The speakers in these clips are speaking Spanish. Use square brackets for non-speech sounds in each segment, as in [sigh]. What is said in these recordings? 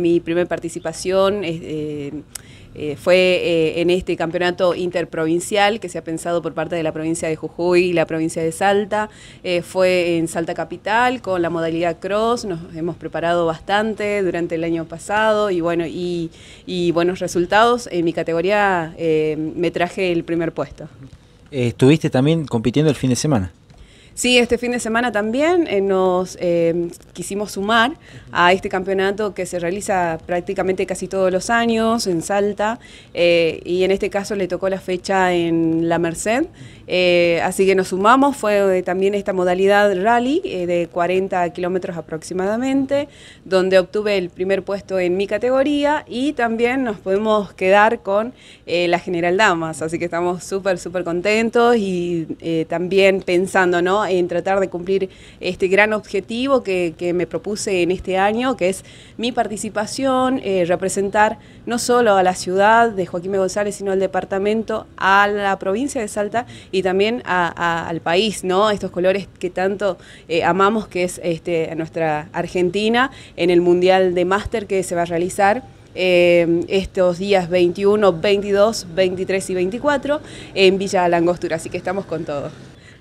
Mi primera participación eh, eh, fue eh, en este campeonato interprovincial que se ha pensado por parte de la provincia de Jujuy y la provincia de Salta. fue en Salta Capital con la modalidad cross, nos hemos preparado bastante durante el año pasado y, bueno, y buenos resultados. En mi categoría me traje el primer puesto. ¿Estuviste también compitiendo el fin de semana? Sí, este fin de semana también eh, nos eh, quisimos sumar a este campeonato que se realiza prácticamente casi todos los años en Salta eh, y en este caso le tocó la fecha en La Merced, así que nos sumamos, fue también esta modalidad rally de 40 kilómetros aproximadamente, donde obtuve el primer puesto en mi categoría y también nos podemos quedar con la General Damas, así que estamos súper, súper contentos y también pensando, ¿no? en tratar de cumplir este gran objetivo que, me propuse en este año, que es mi participación, eh, representar no solo a la ciudad de Joaquín González, sino al departamento, a la provincia de Salta y también al país, ¿no? Estos colores que tanto eh, amamos, que es este, nuestra Argentina, en el Mundial de Máster que se va a realizar. Eh, estos días 21, 22, 23 y 24 en Villa Langostura. Así que estamos con todos.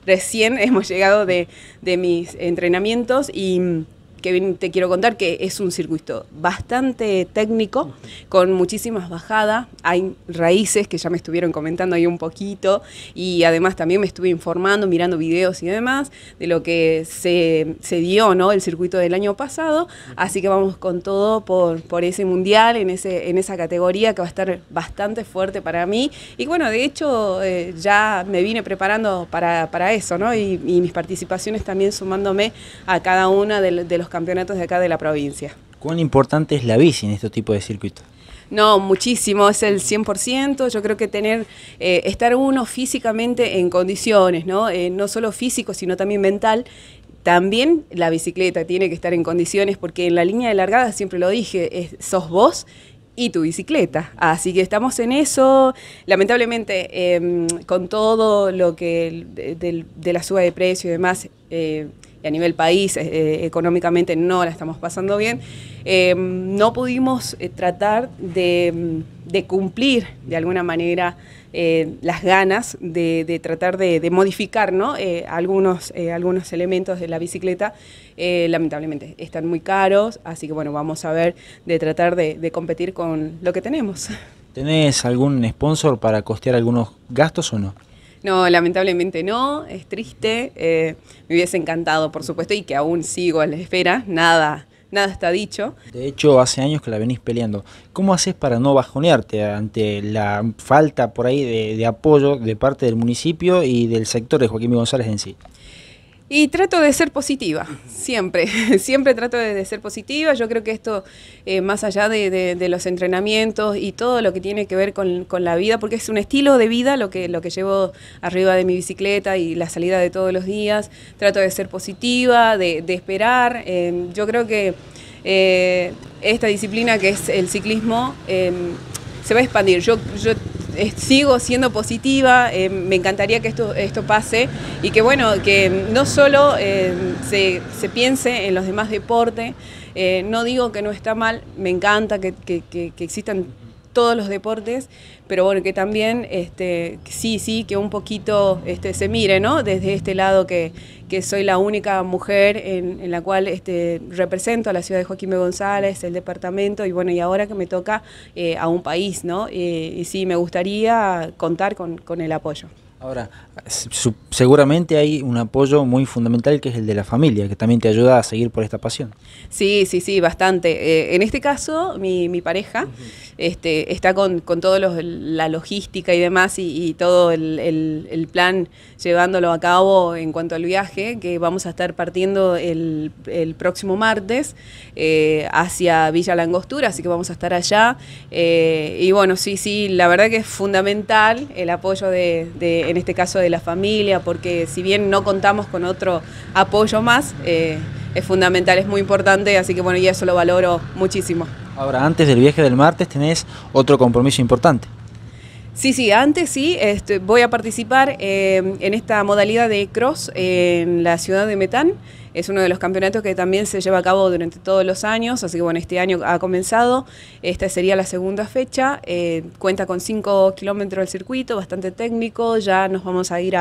Recién [laughs] hemos llegado de, de mis entrenamientos y que te quiero contar que es un circuito bastante técnico, con muchísimas bajadas, hay raíces que ya me estuvieron comentando ahí un poquito y además también me estuve informando, mirando videos y demás de lo que se, dio, ¿no? El circuito del año pasado, así que vamos con todo por, ese mundial, en, ese, en esa categoría que va a estar bastante fuerte para mí y bueno, de hecho eh, ya me vine preparando para, eso, ¿no? Y, mis participaciones también sumándome a cada una de los campeonatos de acá de la provincia. ¿Cuán importante es la bici en este tipo de circuitos? No, muchísimo, es el 100%. Yo creo que tener, eh, estar uno físicamente en condiciones, ¿no? Eh, no solo físico, sino también mental, también la bicicleta tiene que estar en condiciones porque en la línea de largada, siempre lo dije, es, sos vos y tu bicicleta. Así que estamos en eso. Lamentablemente, em, con todo lo que de, la suba de precio y demás, eh, y a nivel país eh, eh, económicamente no la estamos pasando bien, eh, no pudimos tratar mm, de, cumplir de alguna manera las ganas de, tratar de, modificar algunos, algunos elementos de la bicicleta. lamentablemente están muy caros, así que bueno, vamos a ver de tratar de competir con lo que tenemos. ¿Tenés algún sponsor para costear algunos gastos o no? No, lamentablemente no, es triste. Eh, me hubiese encantado, por supuesto, y que aún sigo a la espera. Nada, nada está dicho. De hecho, hace años que la venís peleando. ¿Cómo haces para no bajonearte ante la falta por ahí de, de apoyo de parte del municipio y del sector de Joaquín González en sí? Y trato de ser positiva, siempre, [laughs] siempre trato de, ser positiva. Yo creo que esto, eh, más allá de, los entrenamientos y todo lo que tiene que ver con, la vida, porque es un estilo de vida lo que, lo que llevo arriba de mi bicicleta y la salida de todos los días, trato de ser positiva, de, esperar. Em, yo creo que eh, esta disciplina que es el ciclismo em, se va a expandir. Yo, yo eh, sigo siendo positiva, eh, me encantaría que esto, esto pase y que bueno, que no solo eh, se, piense en los demás deportes, no digo que no está mal, me encanta que, que, que existan todos los deportes, pero bueno, que también este, sí, sí, que un poquito este, se mire, ¿no? Desde este lado que, soy la única mujer en, la cual este, represento a la ciudad de Joaquín González, el departamento, y bueno, y ahora que me toca eh, a un país, ¿no? Eh, y sí, me gustaría contar con el apoyo. Ahora, seguramente hay un apoyo muy fundamental que es el de la familia, que también te ayuda a seguir por esta pasión. Sí, sí, sí, bastante. Eh, en este caso, mi, pareja este, está con, con toda la logística y demás y, todo el, plan llevándolo a cabo en cuanto al viaje, que vamos a estar partiendo el, próximo martes eh, hacia Villa Langostura, así que vamos a estar allá. Eh, y bueno, sí, sí, la verdad que es fundamental el apoyo de en este caso de la familia, porque si bien no contamos con otro apoyo más, eh, es fundamental, es muy importante, así que bueno, y eso lo valoro muchísimo. Ahora, antes del viaje del martes tenés otro compromiso importante. Sí, sí, antes sí, este, voy a participar eh, en esta modalidad de cross eh, en la ciudad de Metán. Es uno de los campeonatos que también se lleva a cabo durante todos los años, así que bueno, este año ha comenzado. Esta sería la segunda fecha. Eh, cuenta con 5 kilómetros del circuito, bastante técnico. Ya nos vamos a ir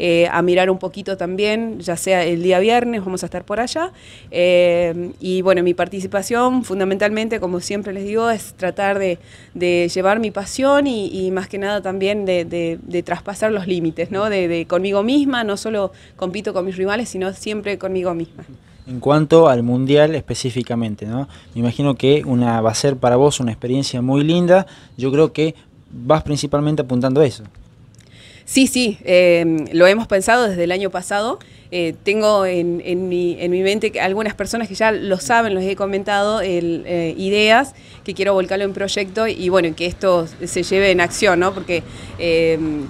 eh, a, mirar un poquito también, ya sea el día viernes, vamos a estar por allá. Eh, y bueno, mi participación fundamentalmente, como siempre les digo, es tratar de, llevar mi pasión y, más que nada también de, traspasar los límites, ¿no? de conmigo misma, no solo compito con mis rivales, sino siempre conmigo misma misma. En cuanto al mundial específicamente, ¿no? Me imagino que una va a ser para vos una experiencia muy linda. Yo creo que vas principalmente apuntando a eso. Sí, sí, em, lo hemos pensado desde el año pasado. Eh, tengo en, mi, mente que algunas personas que ya lo saben, los he comentado, eh, ideas que quiero volcarlo en proyecto y bueno, que esto se lleve en acción, ¿no? Porque em,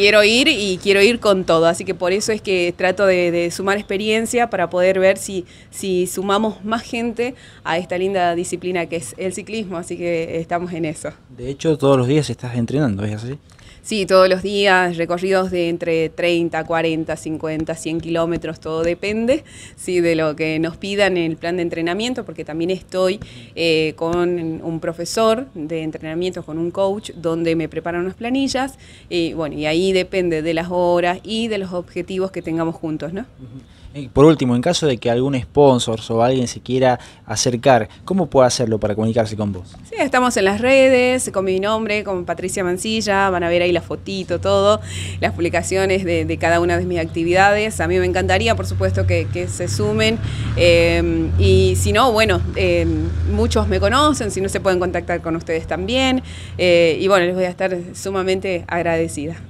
quiero ir y quiero ir con todo. Así que por eso es que trato de, sumar experiencia para poder ver si, si sumamos más gente a esta linda disciplina que es el ciclismo. Así que estamos en eso. De hecho, todos los días estás entrenando, ¿es así? Sí, todos los días, recorridos de entre 30, 40, 50, 100 kilómetros, todo depende sí, de lo que nos pidan en el plan de entrenamiento, porque también estoy eh, con un profesor de entrenamiento, con un coach, donde me preparan unas planillas, y bueno, y ahí depende de las horas y de los objetivos que tengamos juntos, ¿no? por último, en caso de que algún sponsor o alguien se quiera acercar, ¿cómo puede hacerlo para comunicarse con vos? Sí, estamos en las redes, con mi nombre, con Patricia Mancilla, van a ver la fotito, todo, las publicaciones de, cada una de mis actividades. A mí me encantaría, por supuesto, que, se sumen. Eh, y si no, bueno, eh, muchos me conocen, si no se pueden contactar con ustedes también. Eh, y bueno, les voy a estar sumamente agradecida.